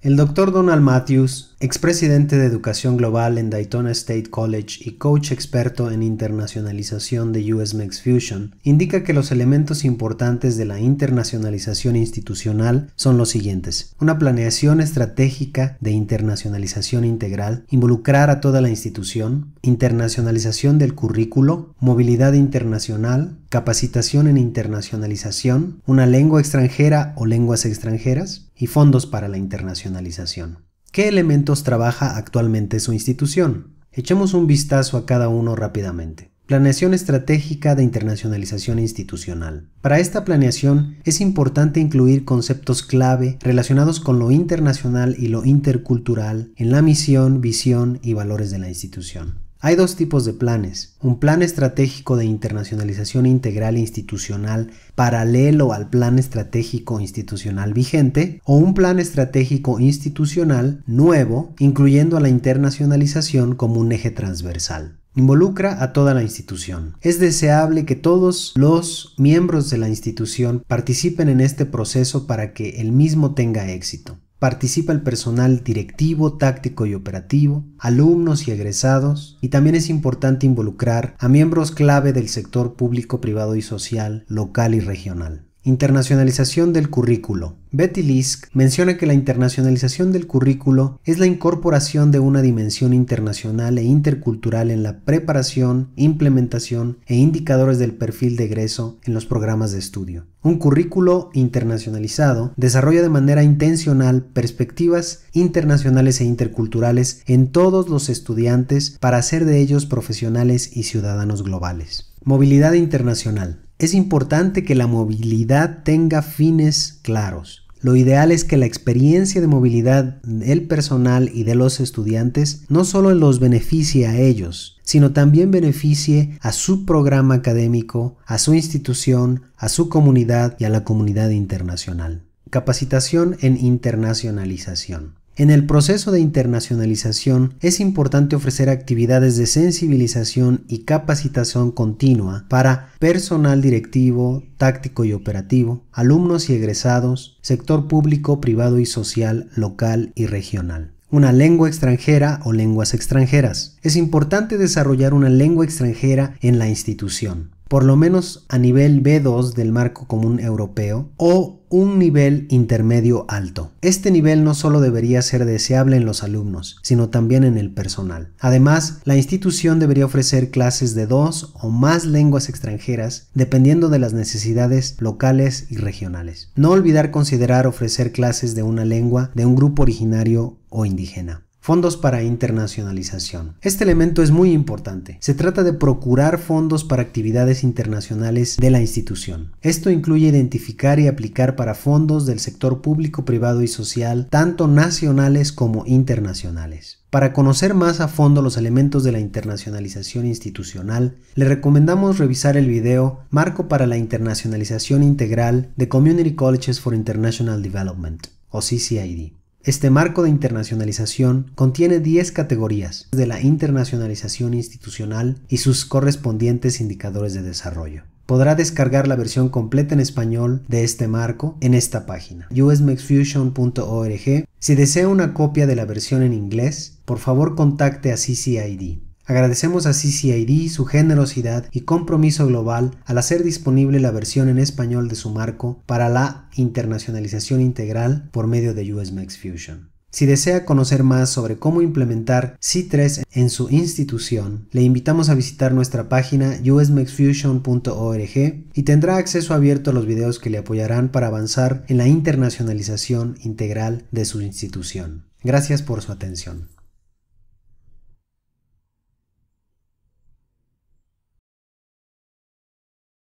El doctor Donald Matthews, expresidente de Educación Global en Daytona State College y coach experto en internacionalización de USMEX Fusion, indica que los elementos importantes de la internacionalización institucional son los siguientes. Una planeación estratégica de internacionalización integral, involucrar a toda la institución, internacionalización del currículo, movilidad internacional, capacitación en internacionalización, una lengua extranjera o lenguas extranjeras y fondos para la internacionalización. ¿Qué elementos trabaja actualmente su institución? Echemos un vistazo a cada uno rápidamente. Planeación estratégica de internacionalización institucional. Para esta planeación es importante incluir conceptos clave relacionados con lo internacional y lo intercultural en la misión, visión y valores de la institución. Hay dos tipos de planes. Un plan estratégico de internacionalización integral e institucional paralelo al plan estratégico institucional vigente o un plan estratégico institucional nuevo, incluyendo a la internacionalización como un eje transversal. Involucra a toda la institución. Es deseable que todos los miembros de la institución participen en este proceso para que el mismo tenga éxito. Participa el personal directivo, táctico y operativo, alumnos y egresados, y también es importante involucrar a miembros clave del sector público, privado y social, local y regional. Internacionalización del currículo. Betty Lisk menciona que la internacionalización del currículo es la incorporación de una dimensión internacional e intercultural en la preparación, implementación e indicadores del perfil de egreso en los programas de estudio. Un currículo internacionalizado desarrolla de manera intencional perspectivas internacionales e interculturales en todos los estudiantes para hacer de ellos profesionales y ciudadanos globales. Movilidad internacional. Es importante que la movilidad tenga fines claros. Lo ideal es que la experiencia de movilidad del personal y de los estudiantes no solo los beneficie a ellos, sino también beneficie a su programa académico, a su institución, a su comunidad y a la comunidad internacional. Capacitación en internacionalización. En el proceso de internacionalización es importante ofrecer actividades de sensibilización y capacitación continua para personal directivo, táctico y operativo, alumnos y egresados, sector público, privado y social, local y regional una lengua extranjera o lenguas extranjeras. Es importante desarrollar una lengua extranjera en la institución por lo menos a nivel B2 del marco común europeo o un nivel intermedio alto. Este nivel no solo debería ser deseable en los alumnos, sino también en el personal. Además, la institución debería ofrecer clases de dos o más lenguas extranjeras dependiendo de las necesidades locales y regionales. No olvidar considerar ofrecer clases de una lengua de un grupo originario o indígena. Fondos para internacionalización. Este elemento es muy importante. Se trata de procurar fondos para actividades internacionales de la institución. Esto incluye identificar y aplicar para fondos del sector público, privado y social, tanto nacionales como internacionales. Para conocer más a fondo los elementos de la internacionalización institucional, le recomendamos revisar el video Marco para la Internacionalización Integral de Community Colleges for International Development, o CCID. Este marco de internacionalización contiene 10 categorías de la internacionalización institucional y sus correspondientes indicadores de desarrollo. Podrá descargar la versión completa en español de este marco en esta página, usmexfusion.org. Si desea una copia de la versión en inglés, por favor contacte a CCID. Agradecemos a CCID su generosidad y compromiso global al hacer disponible la versión en español de su marco para la internacionalización integral por medio de USMEX Fusion. Si desea conocer más sobre cómo implementar C3 en su institución, le invitamos a visitar nuestra página usmexfusion.org y tendrá acceso abierto a los videos que le apoyarán para avanzar en la internacionalización integral de su institución. Gracias por su atención.